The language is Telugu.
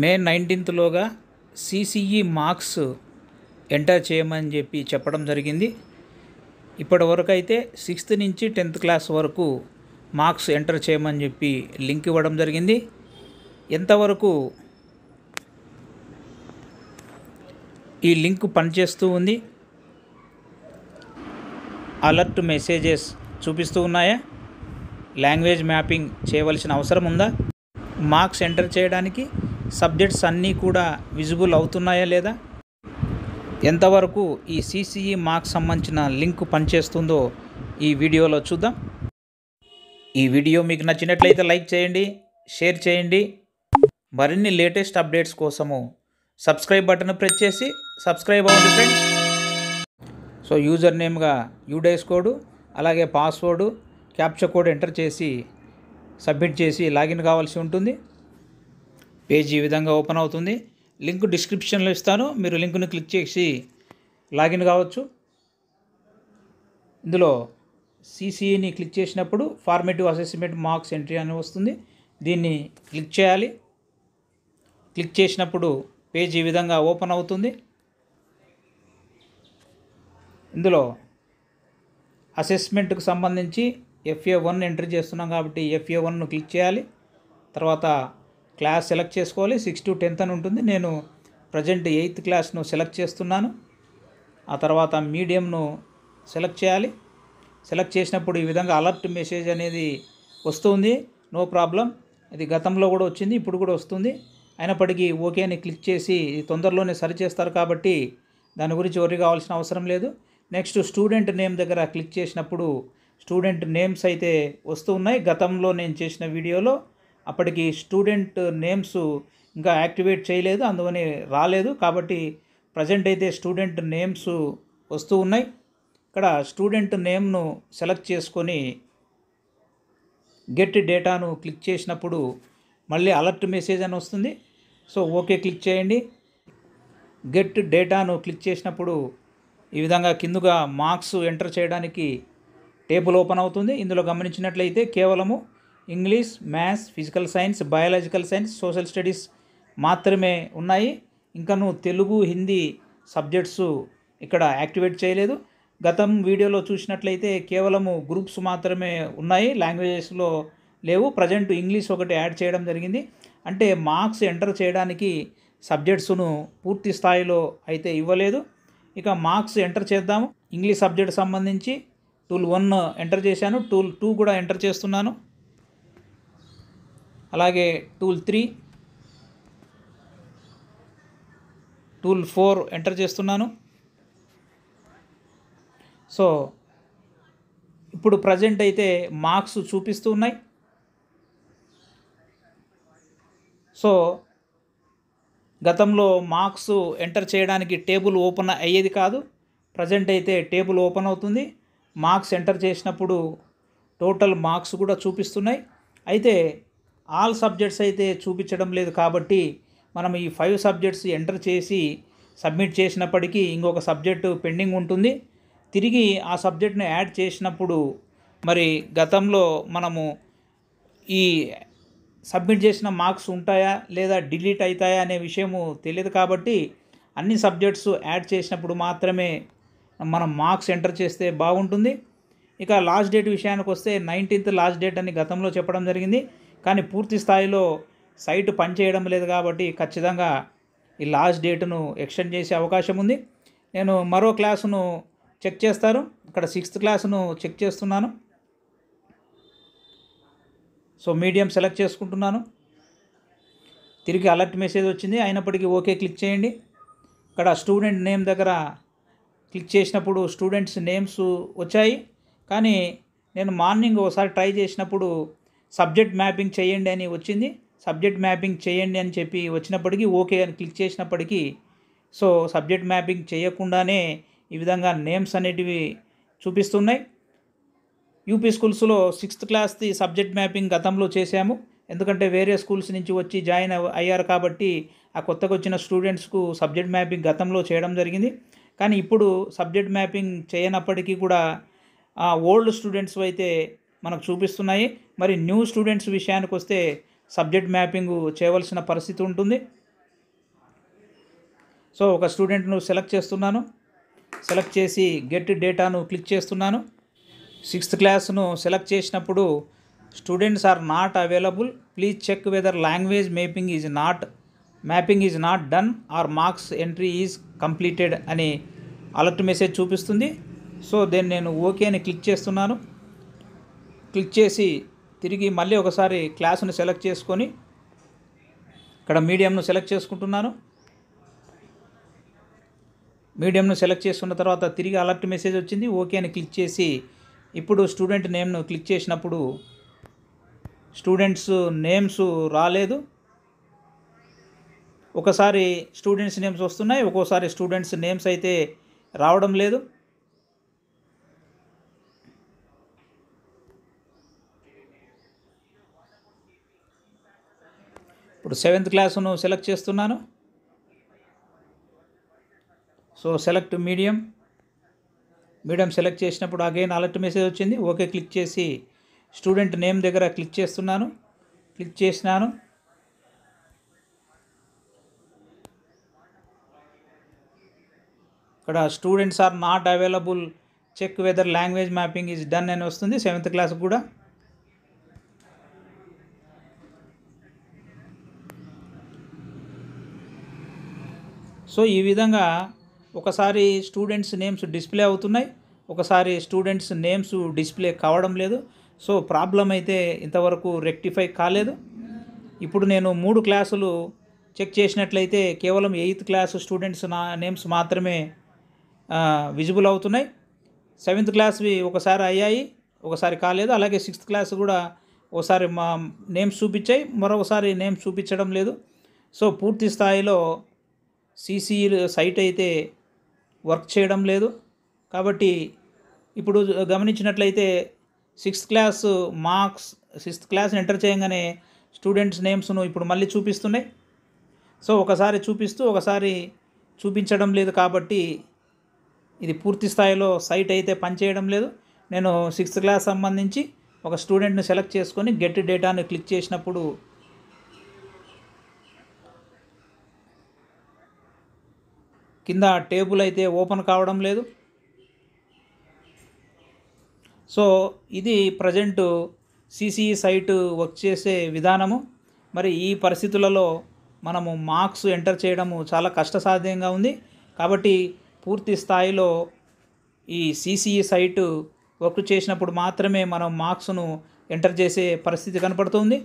మే నైన్టీన్త్లోగా సిసిఈ మార్క్స్ ఎంటర్ చేయమని చెప్పి చెప్పడం జరిగింది ఇప్పటి వరకు అయితే సిక్స్త్ నుంచి టెన్త్ క్లాస్ వరకు మార్క్స్ ఎంటర్ చేయమని చెప్పి లింక్ ఇవ్వడం జరిగింది ఎంతవరకు ఈ లింక్ పనిచేస్తూ ఉంది అలర్ట్ మెసేజెస్ చూపిస్తూ ఉన్నాయా లాంగ్వేజ్ మ్యాపింగ్ చేయవలసిన అవసరం ఉందా మార్క్స్ ఎంటర్ చేయడానికి సబ్జెక్ట్స్ అన్నీ కూడా విజిబుల్ అవుతున్నాయా లేదా ఎంతవరకు ఈ సిసిఈ మార్క్స్ సంబంధించిన లింక్ పనిచేస్తుందో ఈ వీడియోలో చూద్దాం ఈ వీడియో మీకు నచ్చినట్లయితే లైక్ చేయండి షేర్ చేయండి మరిన్ని లేటెస్ట్ అప్డేట్స్ కోసము సబ్స్క్రైబ్ బటన్ ప్రెస్ చేసి సబ్స్క్రైబ్ అవ్వండి ఫ్రెండ్స్ సో యూజర్ నేమ్గా యూడేస్ కోడ్ అలాగే పాస్వర్డ్ క్యాప్చర్ కోడ్ ఎంటర్ చేసి సబ్మిట్ చేసి లాగిన్ కావాల్సి ఉంటుంది పేజ్ ఈ విధంగా ఓపెన్ అవుతుంది లింక్ డిస్క్రిప్షన్లో ఇస్తాను మీరు లింక్ను క్లిక్ చేసి లాగిన్ కావచ్చు ఇందులో సిసిఈని క్లిక్ చేసినప్పుడు ఫార్మేటివ్ అసెస్మెంట్ మార్క్స్ ఎంట్రీ అని వస్తుంది దీన్ని క్లిక్ చేయాలి క్లిక్ చేసినప్పుడు పేజ్ ఈ విధంగా ఓపెన్ అవుతుంది ఇందులో అసెస్మెంట్కు సంబంధించి ఎఫ్ఏ వన్ ఎంట్రీ చేస్తున్నాం కాబట్టి ఎఫ్ఏ వన్ను క్లిక్ చేయాలి తర్వాత క్లాస్ సెలెక్ట్ చేసుకోవాలి సిక్స్ టు టెన్త్ అని ఉంటుంది నేను ప్రజెంట్ ఎయిత్ క్లాస్ను సెలెక్ట్ చేస్తున్నాను ఆ తర్వాత మీడియంను సెలెక్ట్ చేయాలి సెలెక్ట్ చేసినప్పుడు ఈ విధంగా అలర్ట్ మెసేజ్ అనేది వస్తుంది నో ప్రాబ్లం ఇది గతంలో కూడా వచ్చింది ఇప్పుడు కూడా వస్తుంది అయినప్పటికీ ఓకే అని క్లిక్ చేసి తొందరలోనే సరి చేస్తారు కాబట్టి దాని గురించి వరి కావాల్సిన అవసరం లేదు నెక్స్ట్ స్టూడెంట్ నేమ్ దగ్గర క్లిక్ చేసినప్పుడు స్టూడెంట్ నేమ్స్ అయితే వస్తూ ఉన్నాయి గతంలో నేను చేసిన వీడియోలో అప్పటికి స్టూడెంట్ నేమ్స్ ఇంకా యాక్టివేట్ చేయలేదు అందువని రాలేదు కాబట్టి ప్రజెంట్ అయితే స్టూడెంట్ నేమ్స్ వస్తూ ఉన్నాయి ఇక్కడ స్టూడెంట్ నేమ్ను సెలెక్ట్ చేసుకొని గెట్ డేటాను క్లిక్ చేసినప్పుడు మళ్ళీ అలర్ట్ మెసేజ్ అని వస్తుంది సో ఓకే క్లిక్ చేయండి గెట్ డేటాను క్లిక్ చేసినప్పుడు ఈ విధంగా కిందుగా మార్క్స్ ఎంటర్ చేయడానికి టేబుల్ ఓపెన్ అవుతుంది ఇందులో గమనించినట్లయితే కేవలము English maths physical science biological science social studies మాత్రమే ఉన్నాయి ఇంకా నువ్వు తెలుగు హిందీ సబ్జెక్ట్స్ ఇక్కడ యాక్టివేట్ చేయలేదు గతం వీడియోలో చూసినట్లయితే కేవలము గ్రూప్స్ మాత్రమే ఉన్నాయి లాంగ్వేజెస్లో లేవు ప్రజెంట్ ఇంగ్లీష్ ఒకటి యాడ్ చేయడం జరిగింది అంటే మార్క్స్ ఎంటర్ చేయడానికి సబ్జెక్ట్స్ను పూర్తి స్థాయిలో అయితే ఇవ్వలేదు ఇక మార్క్స్ ఎంటర్ చేద్దాము ఇంగ్లీష్ సబ్జెక్ట్ సంబంధించి టూల్ వన్ ఎంటర్ చేశాను టూల్ టూ కూడా ఎంటర్ చేస్తున్నాను అలాగే tool three tool four enter చేస్తున్నాను సో ఇప్పుడు ప్రజెంట్ అయితే మార్క్స్ చూపిస్తూ ఉన్నాయి సో గతంలో మార్క్స్ ఎంటర్ చేయడానికి టేబుల్ ఓపెన్ అయ్యేది కాదు ప్రజెంట్ అయితే టేబుల్ ఓపెన్ అవుతుంది మార్క్స్ ఎంటర్ చేసినప్పుడు టోటల్ మార్క్స్ కూడా చూపిస్తున్నాయి అయితే ఆల్ సబ్జెక్ట్స్ అయితే చూపించడం లేదు కాబట్టి మనం ఈ ఫైవ్ సబ్జెక్ట్స్ ఎంటర్ చేసి సబ్మిట్ చేసినప్పటికీ ఇంకొక సబ్జెక్టు పెండింగ్ ఉంటుంది తిరిగి ఆ సబ్జెక్ట్ను యాడ్ చేసినప్పుడు మరి గతంలో మనము ఈ సబ్మిట్ చేసిన మార్క్స్ ఉంటాయా లేదా డిలీట్ అవుతాయా అనే విషయము తెలియదు కాబట్టి అన్ని సబ్జెక్ట్స్ యాడ్ చేసినప్పుడు మాత్రమే మనం మార్క్స్ ఎంటర్ చేస్తే బాగుంటుంది ఇక లాస్ట్ డేట్ విషయానికి వస్తే నైన్టీన్త్ లాస్ట్ డేట్ అని గతంలో చెప్పడం జరిగింది కానీ పూర్తి స్థాయిలో సైట్ పనిచేయడం లేదు కాబట్టి ఖచ్చితంగా ఈ లాస్ట్ డేట్ను ఎక్స్టెండ్ చేసే అవకాశం ఉంది నేను మరో క్లాసును చెక్ చేస్తారు ఇక్కడ సిక్స్త్ క్లాసును చెక్ చేస్తున్నాను సో మీడియం సెలెక్ట్ చేసుకుంటున్నాను తిరిగి అలర్ట్ మెసేజ్ వచ్చింది అయినప్పటికీ ఓకే క్లిక్ చేయండి ఇక్కడ స్టూడెంట్ నేమ్ దగ్గర క్లిక్ చేసినప్పుడు స్టూడెంట్స్ నేమ్స్ వచ్చాయి కానీ నేను మార్నింగ్ ఒకసారి ట్రై చేసినప్పుడు సబ్జెక్ట్ మ్యాపింగ్ చేయండి అని వచ్చింది సబ్జెక్ట్ మ్యాపింగ్ చేయండి అని చెప్పి వచ్చినప్పటికీ ఓకే అని క్లిక్ చేసినప్పటికీ సో సబ్జెక్ట్ మ్యాపింగ్ చేయకుండానే ఈ విధంగా నేమ్స్ అనేటివి చూపిస్తున్నాయి యూపీ స్కూల్స్లో సిక్స్త్ క్లాస్ది సబ్జెక్ట్ మ్యాపింగ్ గతంలో చేశాము ఎందుకంటే వేరే స్కూల్స్ నుంచి వచ్చి జాయిన్ అయ్యారు కాబట్టి ఆ కొత్తగా వచ్చిన స్టూడెంట్స్కు సబ్జెక్ట్ మ్యాపింగ్ గతంలో చేయడం జరిగింది కానీ ఇప్పుడు సబ్జెక్ట్ మ్యాపింగ్ చేయనప్పటికీ కూడా ఆ ఓల్డ్ స్టూడెంట్స్ అయితే మనకు చూపిస్తున్నాయి మరి న్యూ స్టూడెంట్స్ విషయానికి వస్తే సబ్జెక్ట్ మ్యాపింగ్ చేయవలసిన పరిస్థితి ఉంటుంది సో ఒక స్టూడెంట్ను సెలెక్ట్ చేస్తున్నాను సెలెక్ట్ చేసి గెట్ డేటాను క్లిక్ చేస్తున్నాను సిక్స్త్ క్లాస్ను సెలెక్ట్ చేసినప్పుడు students are not available please check whether language mapping is not mapping is not done or marks entry is completed అని అలర్ట్ మెసేజ్ చూపిస్తుంది సో దెన్ నేను ఓకే అని క్లిక్ చేస్తున్నాను క్లిక్ చేసి తిరిగి మళ్ళీ ఒకసారి క్లాసును సెలెక్ట్ చేసుకొని ఇక్కడ మీడియంను సెలెక్ట్ చేసుకుంటున్నాను మీడియంను సెలెక్ట్ చేసుకున్న తర్వాత తిరిగి అలర్ట్ మెసేజ్ వచ్చింది ఓకే అని క్లిక్ చేసి ఇప్పుడు స్టూడెంట్ నేమ్ను క్లిక్ చేసినప్పుడు స్టూడెంట్స్ నేమ్స్ రాలేదు ఒకసారి స్టూడెంట్స్ నేమ్స్ వస్తున్నాయి ఒక్కోసారి స్టూడెంట్స్ నేమ్స్ అయితే రావడం లేదు ఇప్పుడు సెవెంత్ క్లాసును సెలెక్ట్ చేస్తున్నాను so select medium medium select చేసినప్పుడు అగైన్ అలర్ట్ మెసేజ్ వచ్చింది ఓకే క్లిక్ చేసి స్టూడెంట్ నేమ్ దగ్గర క్లిక్ చేస్తున్నాను క్లిక్ చేసినాను ఇక్కడ students are not available check whether language mapping is done అని వస్తుంది సెవెంత్ క్లాస్ కూడా సో ఈ విధంగా ఒకసారి స్టూడెంట్స్ నేమ్స్ డిస్ప్లే అవుతున్నాయి ఒకసారి స్టూడెంట్స్ నేమ్స్ డిస్ప్లే కావడం లేదు సో ప్రాబ్లం అయితే ఇంతవరకు రెక్టిఫై కాలేదు ఇప్పుడు నేను మూడు క్లాసులు చెక్ చేసినట్లయితే కేవలం ఎయిత్ క్లాస్ స్టూడెంట్స్ నా నేమ్స్ మాత్రమే విజిబుల్ అవుతున్నాయి సెవెంత్ క్లాస్వి ఒకసారి అయ్యాయి ఒకసారి కాలేదు అలాగే సిక్స్త్ క్లాస్ కూడా ఒకసారి మా నేమ్స్ చూపించాయి మరొకసారి నేమ్స్ చూపించడం లేదు సో పూర్తి స్థాయిలో సిసిఈ సైట్ అయితే వర్క్ చేయడం లేదు కాబట్టి ఇప్పుడు గమనించినట్లయితే sixth class marks sixth class enter చేయగానే స్టూడెంట్స్ నేమ్స్ను ఇప్పుడు మళ్ళీ చూపిస్తున్నాయి సో ఒకసారి చూపిస్తూ ఒకసారి చూపించడం లేదు కాబట్టి ఇది పూర్తి స్థాయిలో సైట్ అయితే పనిచేయడం లేదు నేను సిక్స్త్ క్లాస్ సంబంధించి ఒక స్టూడెంట్ని సెలెక్ట్ చేసుకొని గెట్ డేటాను క్లిక్ చేసినప్పుడు కింద టేబుల్ అయితే ఓపెన్ కావడం లేదు సో ఇది ప్రజెంట్ సిసి సైట్ వర్క్ చేసే విధానము మరి ఈ పరిస్థితులలో మనము మార్క్స్ ఎంటర్ చేయడము చాలా కష్టసాధ్యంగా ఉంది కాబట్టి పూర్తి స్థాయిలో ఈ సిసిఈ సైటు వర్క్ చేసినప్పుడు మాత్రమే మనం మార్క్స్ను ఎంటర్ చేసే పరిస్థితి కనపడుతుంది